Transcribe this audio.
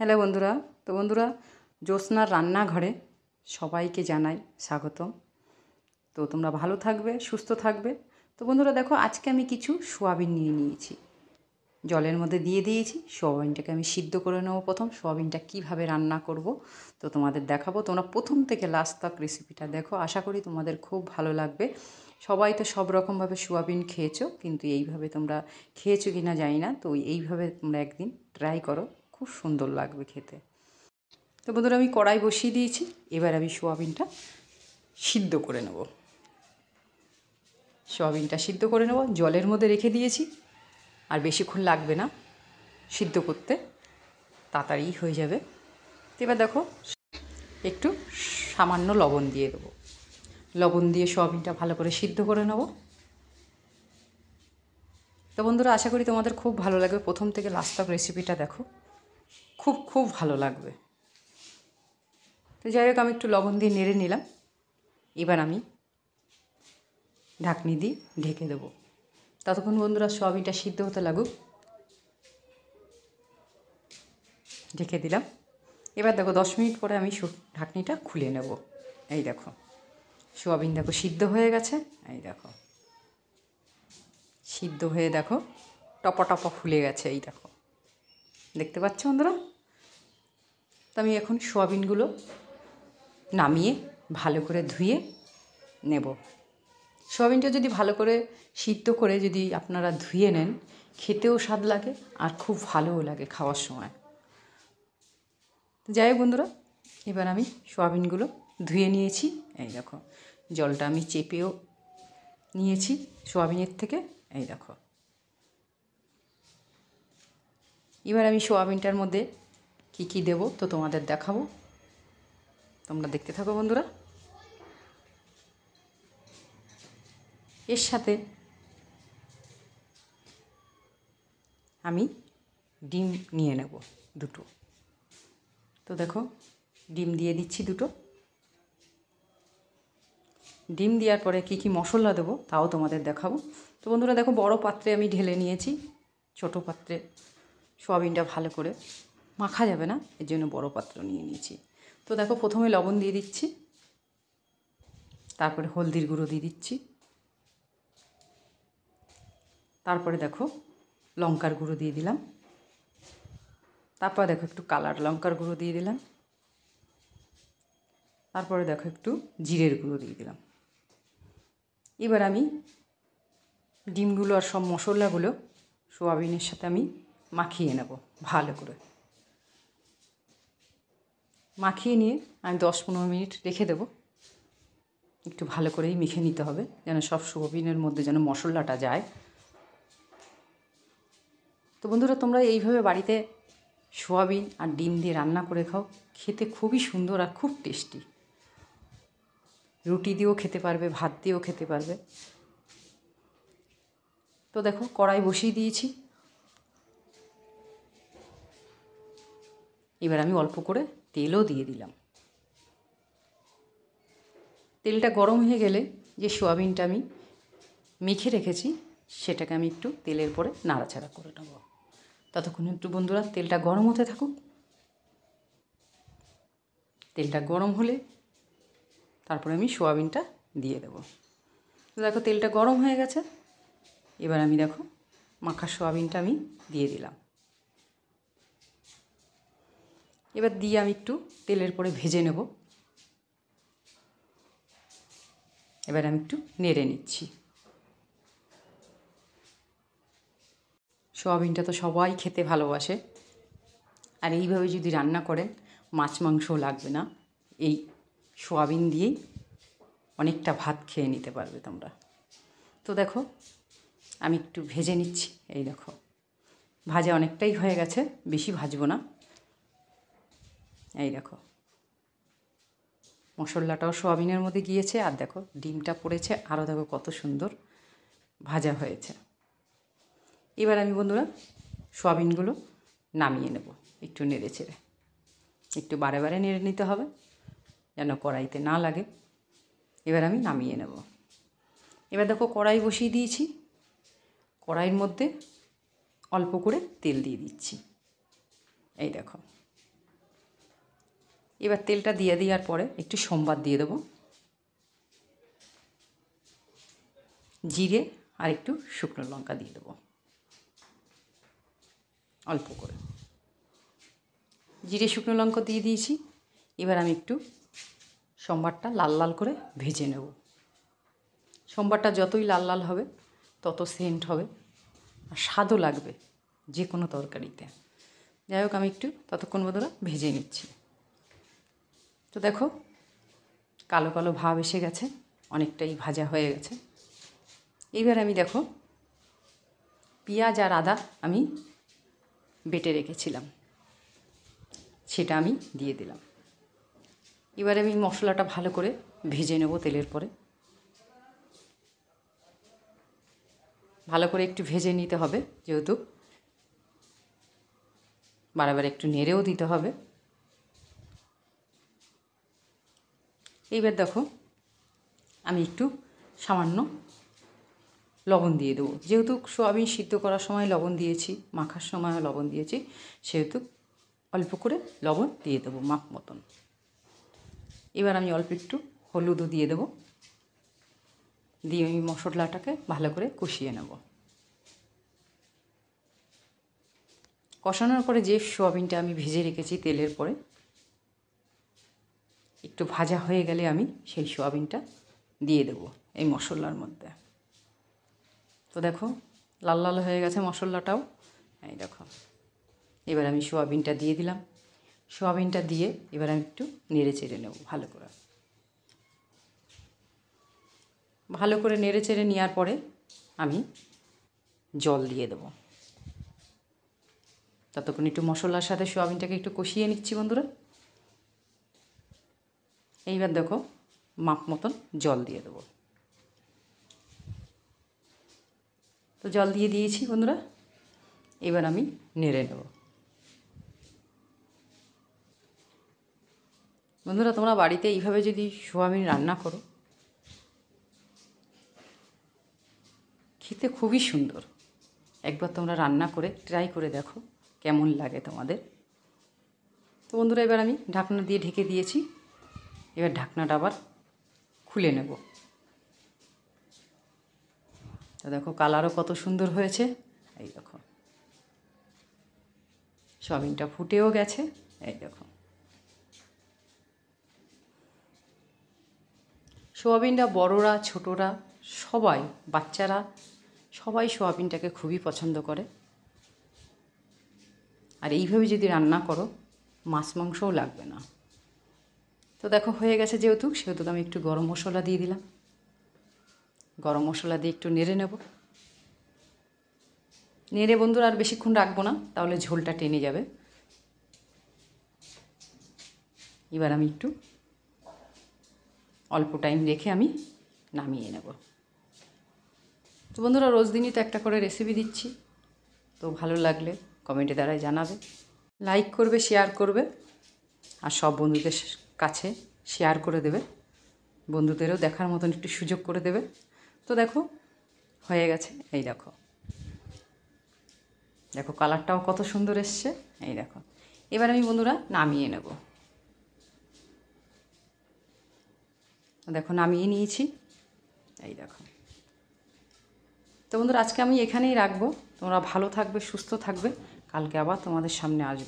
hello বন্ধুরা তো বন্ধুরা জ্যোৎস্নার রান্নাঘরে সবাইকে জানাই স্বাগতম তো তোমরা ভালো থাকবে সুস্থ থাকবে তো বন্ধুরা দেখো আজকে আমি কিছু সোয়াবিন নিয়ে নিয়েছি জলের মধ্যে দিয়ে দিয়েছি সোয়াবিনটাকে আমি সিদ্ধ করে নেবো প্রথম সোয়াবিনটা কিভাবে রান্না করব তো তোমাদের দেখাবো তোমরা প্রথম থেকে লাস্ট তক রেসিপিটা দেখো আশা করি তোমাদের খুব ভালো লাগবে সবাই তো সব রকমভাবে সোয়াবিন খেয়েছো কিন্তু এইভাবে তোমরা খেয়েছো কি না জানি না তো এইভাবে তোমরা একদিন ট্রাই করো খুব সুন্দর লাগবে খেতে তো বন্ধুরা আমি কড়াই বসিয়ে দিয়েছি এবার আমি সোয়াবিনটা সিদ্ধ করে নেব সোয়াবিনটা সিদ্ধ করে নেব জলের মধ্যে রেখে দিয়েছি আর বেশিক্ষণ লাগবে না সিদ্ধ করতে তাড়াতাড়ি হয়ে যাবে এবার দেখো একটু সামান্য লবণ দিয়ে দেবো লবণ দিয়ে সোয়াবিনটা ভালো করে সিদ্ধ করে নেব তো বন্ধুরা আশা করি তোমাদের খুব ভালো লাগবে প্রথম থেকে লাস্ট তক রেসিপিটা দেখো খুব খুব ভালো লাগবে তো যাই হোক আমি একটু লবণ দিয়ে নেড়ে নিলাম এবার আমি ঢাকনি দিয়ে ঢেকে দেবো ততক্ষণ বন্ধুরা সোয়াবিনটা সিদ্ধ হতে লাগুক ঢেকে দিলাম এবার দেখো দশ মিনিট পরে আমি ঢাকনিটা খুলে নেব এই দেখো সোয়াবিন দেখো সিদ্ধ হয়ে গেছে এই দেখো সিদ্ধ হয়ে দেখো টপা টপা ফুলে গেছে এই দেখো দেখতে পাচ্ছ বন্ধুরা আমি এখন সোয়াবিনগুলো নামিয়ে ভালো করে ধুয়ে নেব সোয়াবিনটা যদি ভালো করে সিদ্ধ করে যদি আপনারা ধুয়ে নেন খেতেও স্বাদ লাগে আর খুব ভালোও লাগে খাওয়ার সময় যাই বন্ধুরা এবার আমি সোয়াবিনগুলো ধুয়ে নিয়েছি এই দেখো জলটা আমি চেপেও নিয়েছি সোয়াবিনের থেকে এই দেখো এবার আমি সোয়াবিনটার মধ্যে কি কি দেব তো তোমাদের দেখাবো তোমরা দেখতে থাকো বন্ধুরা এর সাথে আমি ডিম নিয়ে নেব দুটো তো দেখো ডিম দিয়ে দিচ্ছি দুটো ডিম দেওয়ার পরে কি কি মশলা দেবো তাও তোমাদের দেখাবো তো বন্ধুরা দেখো বড় পাত্রে আমি ঢেলে নিয়েছি ছোট পাত্রে সোয়াবিনটা ভালো করে মাখা যাবে না এর জন্য বড় পাত্র নিয়ে নিয়েছি তো দেখো প্রথমে লবণ দিয়ে দিচ্ছি তারপরে হলদির গুঁড়ো দিয়ে দিচ্ছি তারপরে দেখো লঙ্কার গুঁড়ো দিয়ে দিলাম তারপর দেখো একটু কালার লঙ্কার গুঁড়ো দিয়ে দিলাম তারপরে দেখো একটু জিরের গুঁড়ো দিয়ে দিলাম এবার আমি ডিমগুলো আর সব মশলাগুলো সোয়াবিনের সাথে আমি মাখিয়ে নেব ভালো করে মাখিয়ে নিয়ে আমি দশ পনেরো মিনিট রেখে দেবো একটু ভালো করেই মেখে নিতে হবে যেন সব সোয়াবিনের মধ্যে যেন মশলাটা যায় তো বন্ধুরা তোমরা এইভাবে বাড়িতে সোয়াবিন আর ডিম দিয়ে রান্না করে খাও খেতে খুবই সুন্দর আর খুব টেস্টি রুটি দিয়েও খেতে পারবে ভাত দিয়েও খেতে পারবে তো দেখো কড়াই বসিয়ে দিয়েছি এবার আমি অল্প করে তেলও দিয়ে দিলাম তেলটা গরম হয়ে গেলে যে সোয়াবিনটা আমি মেখে রেখেছি সেটাকে আমি একটু তেলের পরে নাড়াচাড়া করে নেব ততক্ষণ একটু বন্ধুরা তেলটা গরম হতে থাকুক তেলটা গরম হলে তারপরে আমি সোয়াবিনটা দিয়ে দেবো দেখো তেলটা গরম হয়ে গেছে এবার আমি দেখো মাখা সোয়াবিনটা আমি দিয়ে দিলাম এবার দিয়ে আমি একটু তেলের পরে ভেজে নেব এবার আমি একটু নেড়ে নিচ্ছি সোয়াবিনটা তো সবাই খেতে ভালোবাসে আর এইভাবে যদি রান্না করেন মাছ মাংসও লাগবে না এই সোয়াবিন দিয়েই অনেকটা ভাত খেয়ে নিতে পারবে তোমরা তো দেখো আমি একটু ভেজে নিচ্ছি এই দেখো ভাজা অনেকটাই হয়ে গেছে বেশি ভাজবো না এই দেখো মশলাটাও সোয়াবিনের মধ্যে গিয়েছে আর দেখো ডিমটা পড়েছে আরও দেখো কত সুন্দর ভাজা হয়েছে এবার আমি বন্ধুরা সোয়াবিনগুলো নামিয়ে নেব একটু নেড়ে ছেড়ে একটু বারে বারে নেড়ে নিতে হবে যেন কড়াইতে না লাগে এবার আমি নামিয়ে নেব এবার দেখো কড়াই বসিয়ে দিয়েছি কড়াইয়ের মধ্যে অল্প করে তেল দিয়ে দিচ্ছি এই দেখো এবার তেলটা দিয়ে দেওয়ার পরে একটু সোমবার দিয়ে দেবো জিরে আর একটু শুকনো লঙ্কা দিয়ে দেবো অল্প করে জিরে শুকনো লঙ্কা দিয়ে দিয়েছি এবার আমি একটু সম্বারটা লাল লাল করে ভেজে নেব সোমবারটা যতই লাল লাল হবে তত সেন্ট হবে আর স্বাদও লাগবে যে কোনো তরকারিতে যাই হোক আমি একটু ততক্ষণ বদলা ভেজে নিচ্ছি তো দেখো কালো কালো ভাব এসে গেছে অনেকটাই ভাজা হয়ে গেছে এইবার আমি দেখো পেঁয়াজ আর আদা আমি বেটে রেখেছিলাম সেটা আমি দিয়ে দিলাম এবার আমি মশলাটা ভালো করে ভেজে নেব তেলের পরে ভালো করে একটু ভেজে নিতে হবে যেহেতু বারবার একটু নেড়েও দিতে হবে এইবার দেখো আমি একটু সামান্য লবণ দিয়ে দেবো যেহেতু সোয়াবিন সিদ্ধ করার সময় লবণ দিয়েছি মাখার সময় লবণ দিয়েছি সেহেতু অল্প করে লবণ দিয়ে দেবো মাখ মতন এবার আমি অল্প একটু হলুদও দিয়ে দেবো দিয়ে আমি মশলাটাকে ভালো করে কষিয়ে নেব কষানোর পরে যে সোয়াবিনটা আমি ভেজে রেখেছি তেলের পরে একটু ভাজা হয়ে গেলে আমি সেই সোয়াবিনটা দিয়ে দেবো এই মশলার মধ্যে তো দেখো লাল লাল হয়ে গেছে মশলাটাও এই দেখো এবার আমি সোয়াবিনটা দিয়ে দিলাম সোয়াবিনটা দিয়ে এবার আমি একটু নেড়ে চেড়ে নেব ভালো করে ভালো করে নেড়ে চেড়ে নেওয়ার পরে আমি জল দিয়ে দেব ততক্ষণ একটু মশলার সাথে সোয়াবিনটাকে একটু কষিয়ে নিচ্ছি বন্ধুরা এইবার দেখো মাপ মতন জল দিয়ে দেবো তো জল দিয়ে দিয়েছি বন্ধুরা এবার আমি নেড়ে নেব বন্ধুরা তোমরা বাড়িতে এইভাবে যদি সোয়াবিন রান্না করো খেতে খুবই সুন্দর একবার তোমরা রান্না করে ট্রাই করে দেখো কেমন লাগে তোমাদের তো বন্ধুরা এবার আমি ঢাকনা দিয়ে ঢেকে দিয়েছি এবার ঢাকনাটা আবার খুলে নেব তো দেখো কালারও কত সুন্দর হয়েছে এই দেখো সবিনটা ফুটেও গেছে এই দেখো সোয়াবিনটা বড়রা ছোটরা সবাই বাচ্চারা সবাই সোয়াবিনটাকে খুবই পছন্দ করে আর এইভাবে যদি রান্না করো মাছ মাংসও লাগবে না তো দেখো হয়ে গেছে যেহেতু সেহেতু আমি একটু গরম মশলা দিয়ে দিলাম গরম মশলা দিয়ে একটু নেড়ে নেব নেড়ে বন্ধুরা আর বেশিক্ষণ রাখবো না তাহলে ঝোলটা টেনে যাবে এবার আমি একটু অল্প টাইম রেখে আমি নামিয়ে নেব তো বন্ধুরা রোজ দিনই তো একটা করে রেসিপি দিচ্ছি তো ভালো লাগলে কমেন্টে দ্বারাই জানাবে লাইক করবে শেয়ার করবে আর সব বন্ধুদের কাছে শেয়ার করে দেবে বন্ধুদেরও দেখার মতন একটু সুযোগ করে দেবে তো দেখো হয়ে গেছে এই দেখো দেখো কালারটাও কত সুন্দর এসছে এই দেখো এবার আমি বন্ধুরা নামিয়ে নেব দেখো নামিয়ে নিয়েছি এই দেখো তো বন্ধুরা আজকে আমি এখানেই রাখবো তোমরা ভালো থাকবে সুস্থ থাকবে কালকে আবার তোমাদের সামনে আসবো